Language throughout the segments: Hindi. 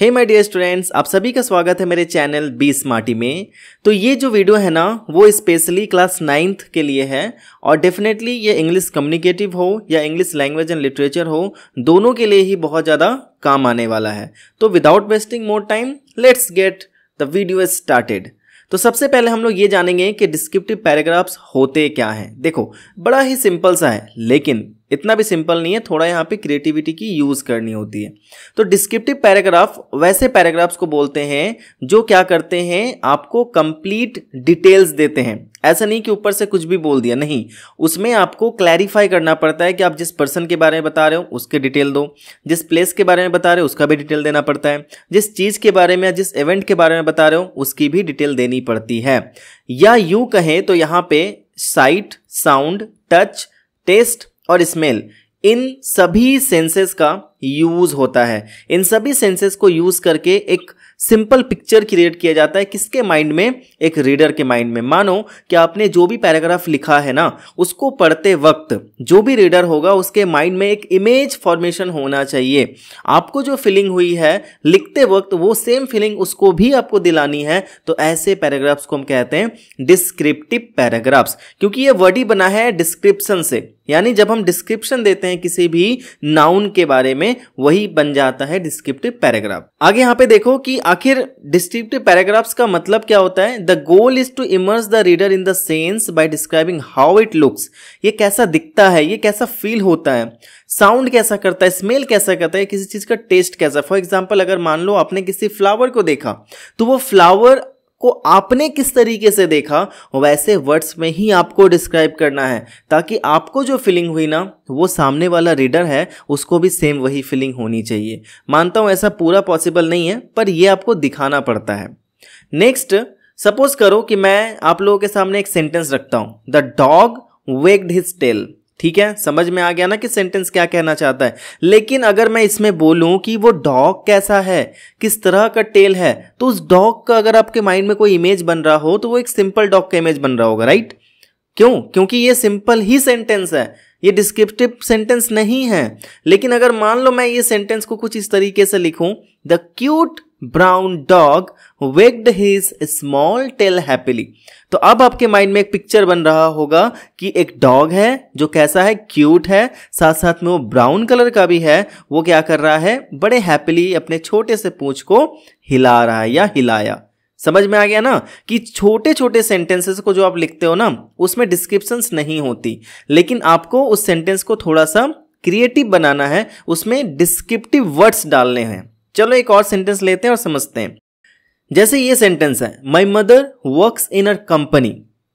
हे माय डियर स्टूडेंट्स आप सभी का स्वागत है मेरे चैनल बी स्मार्टी में तो ये जो वीडियो है ना वो स्पेशली क्लास नाइन्थ के लिए है और डेफिनेटली ये इंग्लिश कम्युनिकेटिव हो या इंग्लिश लैंग्वेज एंड लिटरेचर हो दोनों के लिए ही बहुत ज़्यादा काम आने वाला है तो without wasting more time let's get the video is started तो सबसे पहले हम लोग ये जानेंगे कि डिस्क्रिप्टिव पैराग्राफ्स होते क्या हैं देखो बड़ा ही सिंपल सा है लेकिन इतना भी सिंपल नहीं है थोड़ा यहाँ पे क्रिएटिविटी की यूज़ करनी होती है तो डिस्क्रिप्टिव पैराग्राफ वैसे पैराग्राफ्स को बोलते हैं जो क्या करते हैं आपको कंप्लीट डिटेल्स देते हैं ऐसा नहीं कि ऊपर से कुछ भी बोल दिया नहीं उसमें आपको क्लैरिफाई करना पड़ता है कि आप जिस पर्सन के बारे में बता रहे हो उसके डिटेल दो जिस प्लेस के बारे में बता रहे हो उसका भी डिटेल देना पड़ता है जिस चीज़ के बारे में या जिस इवेंट के बारे में बता रहे हो उसकी भी डिटेल देनी पड़ती है या यूँ कहें तो यहाँ पे साइट साउंड टच टेस्ट और स्मेल इन सभी सेंसेस का यूज होता है इन सभी सेंसेस को यूज करके एक सिंपल पिक्चर क्रिएट किया जाता है किसके माइंड में एक रीडर के माइंड में मानो कि आपने जो भी पैराग्राफ लिखा है ना उसको पढ़ते वक्त जो भी रीडर होगा उसके माइंड में एक इमेज फॉर्मेशन होना चाहिए आपको जो फीलिंग हुई है लिखते वक्त वो सेम फीलिंग उसको भी आपको दिलानी है तो ऐसे पैराग्राफ्स को हम कहते हैं डिस्क्रिप्टिव पैराग्राफ्स क्योंकि ये वर्ड ही बना है डिस्क्रिप्शन से यानी जब हम डिस्क्रिप्शन देते हैं किसी भी नाउन के बारे में में वही बन जाता है डिस्क्रिप्टिव पैराग्राफ आगे यहाँ पे देखो कि आखिर डिस्क्रिप्टिव पैराग्राफ्स का मतलब क्या होता है the goal is to immerse the reader in the sense by describing how it looks ये कैसा दिखता है ये कैसा फील होता है साउंड कैसा करता है स्मेल कैसा करता है किसी चीज का टेस्ट कैसा फॉर एग्जाम्पल अगर मान लो आपने किसी फ्लावर को देखा तो वो फ्लावर को आपने किस तरीके से देखा वैसे वर्ड्स में ही आपको डिस्क्राइब करना है ताकि आपको जो फीलिंग हुई ना वो सामने वाला रीडर है उसको भी सेम वही फीलिंग होनी चाहिए मानता हूँ ऐसा पूरा पॉसिबल नहीं है पर यह आपको दिखाना पड़ता है नेक्स्ट सपोज करो कि मैं आप लोगों के सामने एक सेंटेंस रखता हूँ the dog wagged his tail ठीक है समझ में आ गया ना कि सेंटेंस क्या कहना चाहता है लेकिन अगर मैं इसमें बोलूं कि वो डॉग कैसा है किस तरह का टेल है तो उस डॉग का अगर आपके माइंड में कोई इमेज बन रहा हो तो वो एक सिंपल डॉग का इमेज बन रहा होगा राइट क्यों क्योंकि ये सिंपल ही सेंटेंस है ये डिस्क्रिप्टिव सेंटेंस नहीं है लेकिन अगर मान लो मैं ये सेंटेंस को कुछ इस तरीके से लिखूं the cute brown dog wagged his small tail happily तो अब आपके माइंड में एक पिक्चर बन रहा होगा कि एक डॉग है जो कैसा है क्यूट है साथ साथ में वो ब्राउन कलर का भी है वो क्या कर रहा है बड़े हैप्पीली अपने छोटे से पूंछ को हिला रहा है या हिलाया समझ में आ गया ना कि छोटे छोटे सेंटेंसेस को जो आप लिखते हो ना उसमें डिस्क्रिप्शंस नहीं होती लेकिन आपको उस सेंटेंस को थोड़ा सा क्रिएटिव बनाना है उसमें डिस्क्रिप्टिव वर्ड्स डालने हैं चलो एक और सेंटेंस लेते हैं और समझते हैं जैसे ये सेंटेंस है my mother works in a company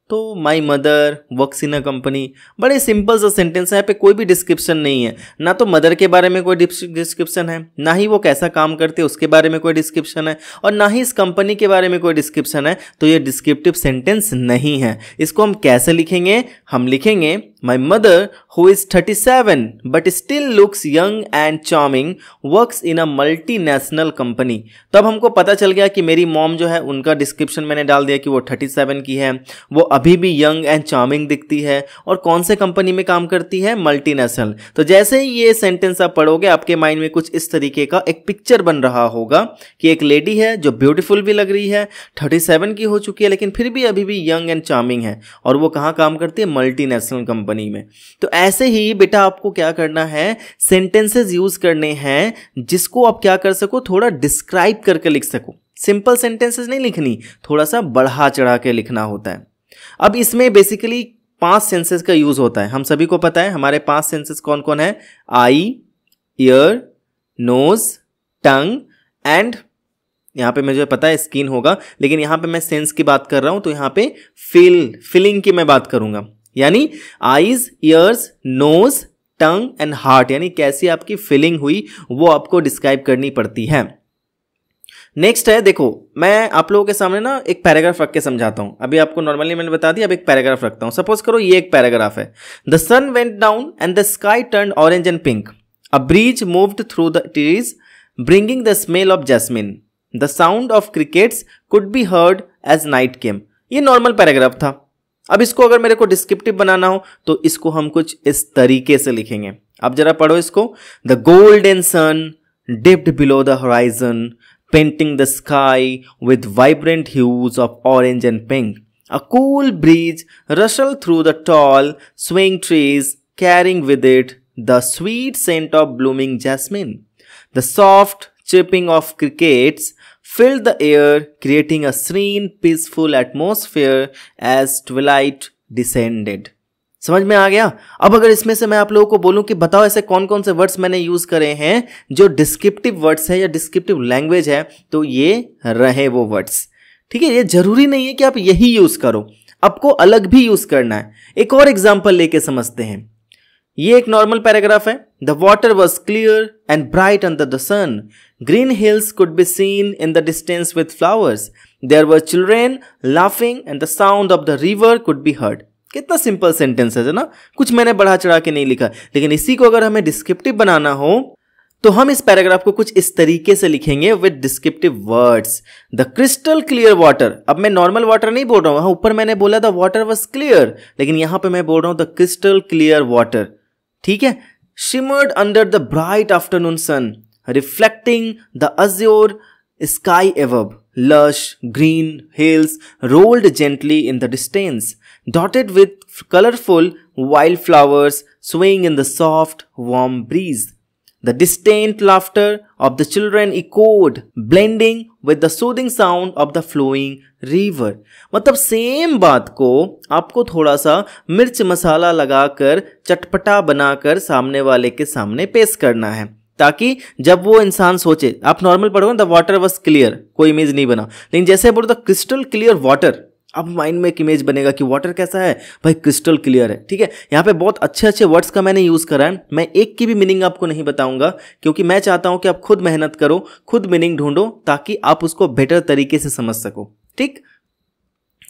तो my mother works in a company बड़े सिंपल सा सेंटेंस है यहाँ पे कोई भी डिस्क्रिप्शन नहीं है ना तो मदर के बारे में कोई डिस्क्रिप्शन है ना ही वो कैसा काम करते हैं उसके बारे में कोई डिस्क्रिप्शन है और ना ही इस कंपनी के बारे में कोई डिस्क्रिप्शन है तो ये डिस्क्रिप्टिव सेंटेंस नहीं है इसको हम कैसे लिखेंगे हम लिखेंगे My mother, who is 37 but still looks young and charming, works in a multinational company. तब हमको पता चल गया कि मेरी मॉम जो है उनका डिस्क्रिप्शन मैंने डाल दिया कि वो 37 की है वो अभी भी यंग एंड चार्मिंग दिखती है और कौन से कंपनी में काम करती है मल्टीनेशनल तो जैसे ही ये सेंटेंस आप पढ़ोगे आपके माइंड में कुछ इस तरीके का एक पिक्चर बन रहा होगा कि एक लेडी है जो ब्यूटीफुल भी लग रही है 37 की हो चुकी है लेकिन फिर भी अभी भी यंग एंड चार्मिंग है और वो कहाँ काम करती है मल्टीनेशनल कंपनी कंपनी में तो ऐसे ही बेटा आपको क्या करना है सेंटेंसेज यूज करने हैं जिसको आप क्या कर सको थोड़ा डिस्क्राइब करके लिख सको सिंपल सेंटेंसेज नहीं लिखनी थोड़ा सा बढ़ा चढ़ा के लिखना होता है अब इसमें बेसिकली पांच सेंसेस का यूज होता है हम सभी को पता है हमारे पांच सेंसेस कौन कौन है eye ear nose tongue and यहां पे मुझे पता है स्किन होगा लेकिन यहां पे मैं सेंस की बात कर रहा हूं तो यहां पे फील फीलिंग की मैं बात करूंगा यानी eyes ears nose tongue and heart यानी कैसी आपकी फीलिंग हुई वो आपको डिस्क्राइब करनी पड़ती है नेक्स्ट है देखो मैं आप लोगों के सामने ना एक पैराग्राफ रख के समझाता हूँ अभी आपको नॉर्मली मैंने बता दिया अब एक पैराग्राफ रखता हूँ सपोज करो ये एक पैराग्राफ है the sun went down and the sky turn orange and pink a breeze moved through the trees bringing the smell of jasmine the sound of crickets could be heard as night came ये नॉर्मल पैराग्राफ था अब इसको अगर मेरे को डिस्क्रिप्टिव बनाना हो तो इसको हम कुछ इस तरीके से लिखेंगे अब जरा पढ़ो इसको the golden sun dipped below the horizon painting the sky with vibrant hues of orange and pink A cool breeze rustled through the tall, swaying trees, carrying with it the sweet scent of blooming jasmine. The soft chirping of crickets filled the air, creating a serene, peaceful atmosphere as twilight descended. समझ में आ गया अब अगर इसमें से मैं आप लोगों को बोलूं कि बताओ ऐसे कौन कौन से वर्ड्स मैंने यूज करे हैं जो डिस्क्रिप्टिव वर्ड्स है या डिस्क्रिप्टिव लैंग्वेज है तो ये रहे वो वर्ड्स ठीक है ये जरूरी नहीं है कि आप यही यूज करो आपको अलग भी यूज करना है एक और एग्जाम्पल लेके समझते हैं ये एक नॉर्मल पैराग्राफ है the water was clear and bright under the sun green hills could be seen in the distance with flowers there were children laughing and the sound of the river could be heard कितना सिंपल सेंटेंस है ना कुछ मैंने बढ़ा चढ़ा के नहीं लिखा लेकिन इसी को अगर हमें डिस्क्रिप्टिव बनाना हो तो हम इस पैराग्राफ को कुछ इस तरीके से लिखेंगे with descriptive words the crystal clear water अब मैं नॉर्मल वाटर नहीं बोल रहा हूं हाँ, ऊपर मैंने बोला द वाटर वॉज क्लियर लेकिन यहां पे मैं बोल रहा हूं द क्रिस्टल क्लियर वाटर ठीक है shimmered under the bright afternoon sun reflecting the sky above, lush green hills rolled gently in the distance, dotted with colorful wildflowers swaying in the soft, warm breeze. The distant laughter of the children echoed, blending with the soothing sound of the flowing river. मतलब सेम बात को आपको थोड़ा सा मिर्च मसाला लगाकर चटपटा बनाकर सामने वाले के सामने पेश करना है ताकि जब वो इंसान सोचे आप नॉर्मल पढ़ोगे ना द वाटर वॉज क्लियर कोई इमेज नहीं बना लेकिन जैसे बोलो द क्रिस्टल क्लियर वाटर अब माइंड में एक इमेज बनेगा कि वाटर कैसा है भाई क्रिस्टल क्लियर है ठीक है यहाँ पे बहुत अच्छे अच्छे वर्ड्स का मैंने यूज़ करा है मैं एक की भी मीनिंग आपको नहीं बताऊंगा क्योंकि मैं चाहता हूँ कि आप खुद मेहनत करो खुद मीनिंग ढूंढो ताकि आप उसको बेटर तरीके से समझ सको ठीक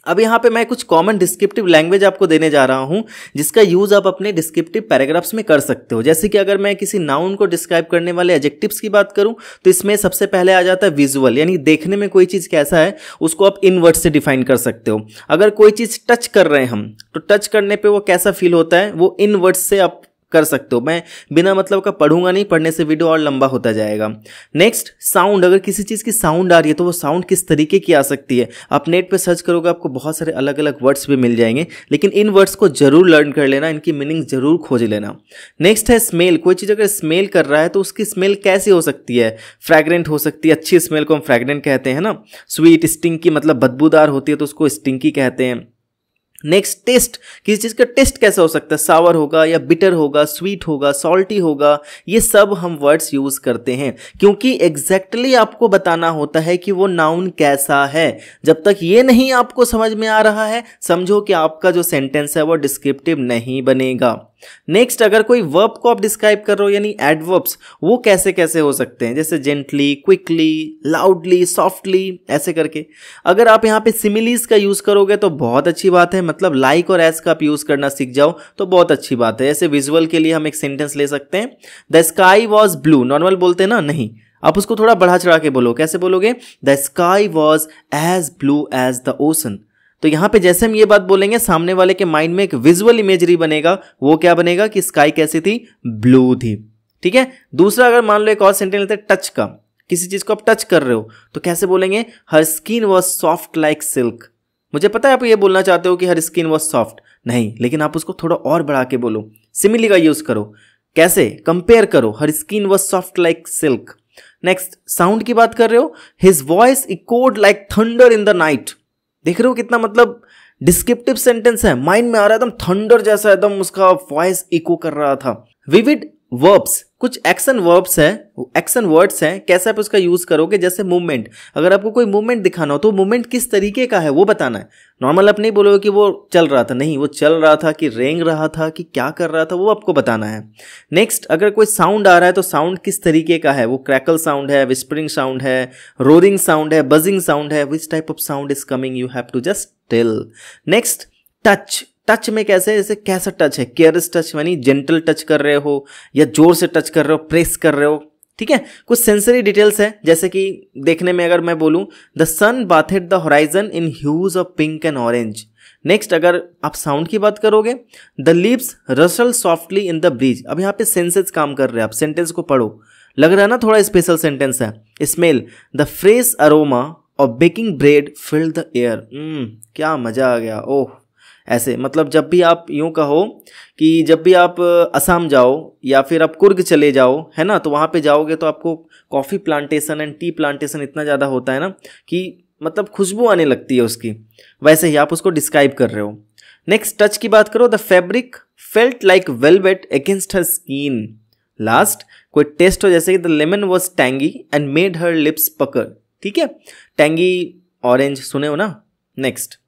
अब यहाँ पे मैं कुछ कॉमन डिस्क्रिप्टिव लैंग्वेज आपको देने जा रहा हूँ जिसका यूज़ आप अपने डिस्क्रिप्टिव पैराग्राफ्स में कर सकते हो जैसे कि अगर मैं किसी नाउन को डिस्क्राइब करने वाले एजेक्टिव्स की बात करूँ तो इसमें सबसे पहले आ जाता है विजुअल यानी देखने में कोई चीज़ कैसा है उसको आप इन वर्ड से डिफाइन कर सकते हो अगर कोई चीज़ टच कर रहे हैं हम तो टच करने पर वो कैसा फील होता है वो इन वर्ड्स से आप कर सकते हो मैं बिना मतलब का पढ़ूंगा नहीं पढ़ने से वीडियो और लंबा होता जाएगा नेक्स्ट साउंड अगर किसी चीज़ की साउंड आ रही है तो वो साउंड किस तरीके की आ सकती है आप नेट पर सर्च करोगे आपको बहुत सारे अलग अलग वर्ड्स भी मिल जाएंगे लेकिन इन वर्ड्स को जरूर लर्न कर लेना इनकी मीनिंग जरूर खोज लेना नेक्स्ट है स्मेल कोई चीज़ अगर स्मेल कर रहा है तो उसकी स्मेल कैसी हो सकती है फ्रेगरेंट हो सकती है अच्छी स्मेल को हम फ्रेगरेंट कहते हैं ना स्वीट स्टिंकी मतलब बदबूदार होती है तो उसको स्टिंकी कहते हैं नेक्स्ट टेस्ट किसी चीज़ का टेस्ट कैसा हो सकता है सावर होगा या बिटर होगा स्वीट होगा सॉल्टी होगा ये सब हम वर्ड्स यूज़ करते हैं क्योंकि एग्जैक्टली exactly आपको बताना होता है कि वो नाउन कैसा है जब तक ये नहीं आपको समझ में आ रहा है समझो कि आपका जो सेंटेंस है वो डिस्क्रिप्टिव नहीं बनेगा नेक्स्ट अगर कोई वर्ब को आप डिस्क्राइब कर रहे हो यानी एडवर्ब्स वो कैसे कैसे हो सकते हैं जैसे जेंटली क्विकली लाउडली सॉफ्टली ऐसे करके अगर आप यहाँ पे सिमिलीज का यूज़ करोगे तो बहुत अच्छी बात है मतलब लाइक like और एज का आप यूज़ करना सीख जाओ तो बहुत अच्छी बात है ऐसे विजुअल के लिए हम एक सेंटेंस ले सकते हैं the sky was blue normal बोलते हैं ना नहीं आप उसको थोड़ा बढ़ा चढ़ा के बोलो कैसे बोलोगे the sky was as blue as the ocean तो यहां पे जैसे हम ये बात बोलेंगे सामने वाले के माइंड में एक विजुअल इमेजरी बनेगा वो क्या बनेगा कि स्काई कैसी थी ब्लू थी ठीक है दूसरा अगर मान लो एक और सेंटेंस लेते हैं टच का किसी चीज को आप टच कर रहे हो तो कैसे बोलेंगे her skin was soft like silk मुझे पता है आप ये बोलना चाहते हो कि हर स्किन वॉज सॉफ्ट नहीं लेकिन आप उसको थोड़ा और बढ़ा के बोलो सिमिली का यूज करो कैसे कंपेयर करो her skin was soft like silk next sound की बात कर रहे हो his voice echoed like thunder in the night देख रहे हो कितना मतलब डिस्क्रिप्टिव सेंटेंस है माइंड में आ रहा है एकदम थंडर जैसा एकदम उसका वॉइस इको कर रहा था विविड वर्ब्स कुछ एक्शन वर्ब्स है एक्शन वर्ड्स हैं कैसे आप उसका यूज़ करोगे जैसे मूवमेंट अगर आपको कोई मूवमेंट दिखाना हो तो मूवमेंट किस तरीके का है वो बताना है नॉर्मल आप नहीं बोलोगे कि वो चल रहा था नहीं वो चल रहा था कि रेंग रहा था कि क्या कर रहा था वो आपको बताना है नेक्स्ट अगर कोई साउंड आ रहा है तो साउंड किस तरीके का है वो क्रैकल साउंड है विस्परिंग साउंड है रोरिंग साउंड है बजिंग साउंड है which type of sound is coming you have to just till next touch touch में कैसे जैसे कैसा टच है केयरस टच यानी जेंटल टच कर रहे हो या जोर से टच कर रहे हो प्रेस कर रहे हो ठीक है कुछ सेंसरी डिटेल्स है जैसे कि देखने में अगर मैं बोलूँ the sun bathed the horizon in hues of pink and orange next अगर आप साउंड की बात करोगे the leaves rustle softly in the breeze अब यहाँ पे सेंसेस काम कर रहे हैं आप सेंटेंस को पढ़ो लग रहा है ना थोड़ा स्पेशल सेंटेंस है स्मेल द फ्रेश अरोमा और baking bread filled the air क्या मजा आ गया ओह ऐसे मतलब जब भी आप यूँ कहो कि जब भी आप असम जाओ या फिर आप कुर्ग चले जाओ है ना तो वहाँ पे जाओगे तो आपको coffee plantation and tea plantation इतना ज़्यादा होता है ना कि मतलब खुशबू आने लगती है उसकी वैसे ही आप उसको डिस्क्राइब कर रहे हो नेक्स्ट टच की बात करो the fabric felt like velvet against her skin last कोई टेस्ट हो जैसे कि the lemon was tangy and made her lips pucker ठीक है टैंगी ऑरेंज सुने हो ना नेक्स्ट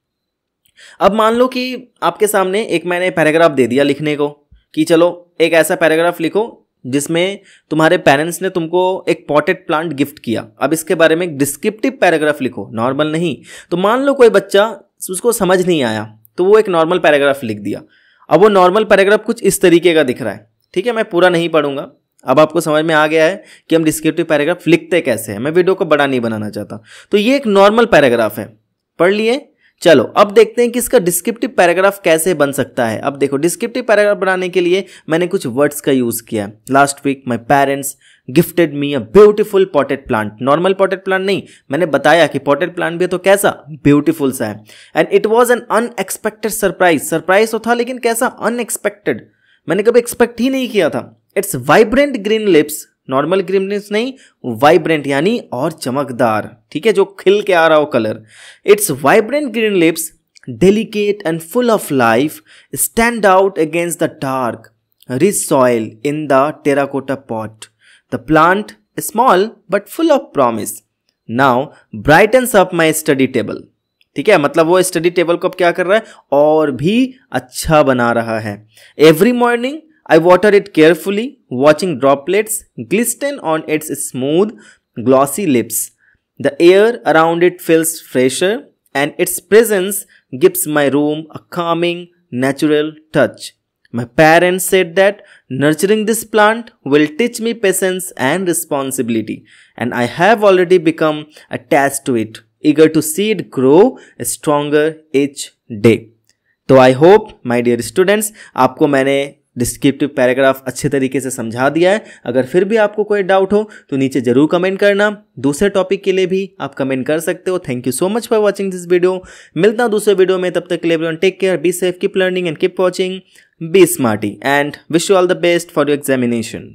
अब मान लो कि आपके सामने एक मैंने पैराग्राफ दे दिया लिखने को कि चलो एक ऐसा पैराग्राफ लिखो जिसमें तुम्हारे पेरेंट्स ने तुमको एक पॉटेड प्लांट गिफ्ट किया अब इसके बारे में एक डिस्क्रिप्टिव पैराग्राफ लिखो नॉर्मल नहीं तो मान लो कोई बच्चा उसको समझ नहीं आया तो वो एक नॉर्मल पैराग्राफ लिख दिया अब वो नॉर्मल पैराग्राफ कुछ इस तरीके का दिख रहा है ठीक है मैं पूरा नहीं पढ़ूंगा अब आपको समझ में आ गया है कि हम डिस्क्रिप्टिव पैराग्राफ लिखते कैसे हैं मैं वीडियो को बड़ा नहीं बनाना चाहता तो ये एक नॉर्मल पैराग्राफ है पढ़ लिए चलो अब देखते हैं कि इसका डिस्क्रिप्टिव पैराग्राफ कैसे बन सकता है अब देखो डिस्क्रिप्टिव पैराग्राफ बनाने के लिए मैंने कुछ वर्ड्स का यूज किया last week my parents gifted me a beautiful potted plant normal potted plant नहीं मैंने बताया कि पॉटेड प्लांट भी तो कैसा ब्यूटीफुल सा है and it was an unexpected surprise surprise तो था लेकिन कैसा अनएक्सपेक्टेड मैंने कभी एक्सपेक्ट ही नहीं किया था it's vibrant green leaves normal greenish नहीं वाइब्रेंट यानी और चमकदार ठीक है जो खिल के आ रहा हो colour it's vibrant green leaves delicate and full of life stand out against the dark rich soil in the terracotta pot the plant small but full of promise now brightens up my study table ठीक है मतलब वो स्टडी टेबल को अब क्या कर रहा है और भी अच्छा बना रहा है every morning I water it carefully, watching droplets glisten on its smooth, glossy lips. The air around it feels fresher and its presence gives my room a calming, natural touch. My parents said that nurturing this plant will teach me patience and responsibility, and I have already become attached to it, eager to see it grow stronger each day. तो I hope my dear students आपको मैंने डिस्क्रिप्टिव पैराग्राफ अच्छे तरीके से समझा दिया है अगर फिर भी आपको कोई डाउट हो तो नीचे जरूर कमेंट करना दूसरे टॉपिक के लिए भी आप कमेंट कर सकते हो thank you so much for watching this video मिलता हूँ दूसरे वीडियो में तब तक के लिए take care be safe keep learning and keep watching be smarty and wish you all the best for your examination